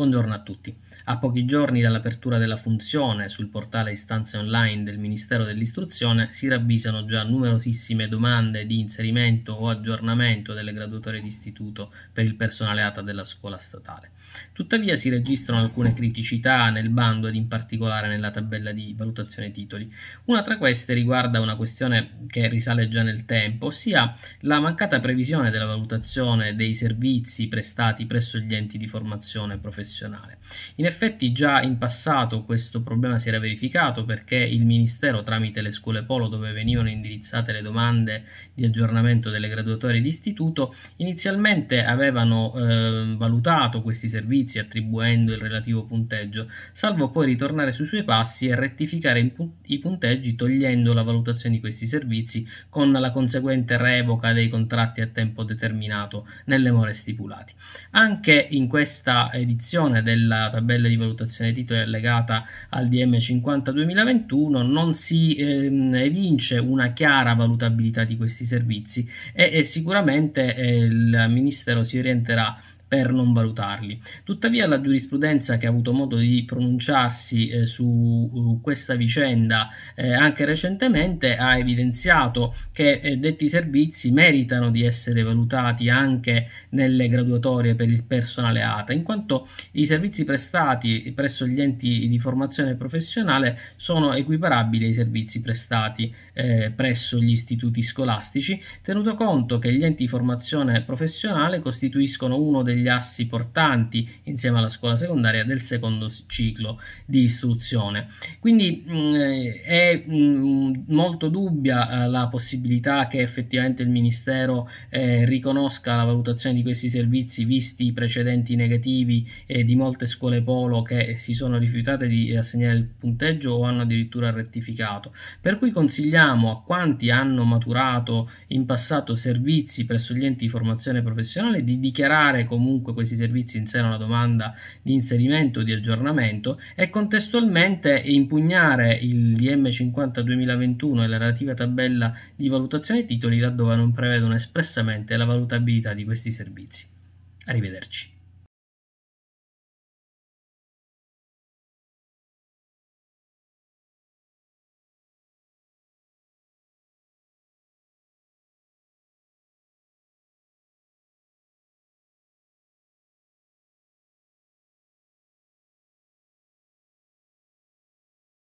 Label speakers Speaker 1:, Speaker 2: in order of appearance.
Speaker 1: Buongiorno a tutti. A pochi giorni dall'apertura della funzione sul portale istanze online del Ministero dell'Istruzione si ravvisano già numerosissime domande di inserimento o aggiornamento delle graduatorie di istituto per il personale ATA della scuola statale. Tuttavia si registrano alcune criticità nel bando ed in particolare nella tabella di valutazione titoli. Una tra queste riguarda una questione che risale già nel tempo, ossia la mancata previsione della valutazione dei servizi prestati presso gli enti di formazione professionale professionale. In effetti già in passato questo problema si era verificato perché il Ministero tramite le scuole polo dove venivano indirizzate le domande di aggiornamento delle graduatorie di istituto inizialmente avevano eh, valutato questi servizi attribuendo il relativo punteggio, salvo poi ritornare sui suoi passi e rettificare i punteggi togliendo la valutazione di questi servizi con la conseguente revoca dei contratti a tempo determinato nelle more stipulati. Anche in questa edizione applicazione della tabella di valutazione titoli allegata al DM 50 2021 non si ehm, evince una chiara valutabilità di questi servizi e, e sicuramente eh, il Ministero si orienterà per non valutarli. Tuttavia la giurisprudenza che ha avuto modo di pronunciarsi eh, su uh, questa vicenda eh, anche recentemente ha evidenziato che eh, detti servizi meritano di essere valutati anche nelle graduatorie per il personale ATA, in quanto i servizi prestati presso gli enti di formazione professionale sono equiparabili ai servizi prestati eh, presso gli istituti scolastici, tenuto conto che gli enti di formazione professionale costituiscono uno degli degli assi portanti insieme alla scuola secondaria del secondo ciclo di istruzione. Quindi mh, mm, eh, è mh, mm, molto dubbia eh, la possibilità che effettivamente il Ministero eh, riconosca la valutazione di questi servizi visti i precedenti negativi eh, di molte scuole polo che si sono rifiutate di assegnare il punteggio o hanno addirittura rettificato. Per cui consigliamo a quanti hanno maturato in passato servizi presso gli enti di formazione professionale di dichiarare comunque comunque questi servizi in seno alla domanda di inserimento o di aggiornamento e contestualmente impugnare il DM50 2021 e la relativa tabella di valutazione titoli laddove non prevedono espressamente la valutabilità di questi servizi. Arrivederci.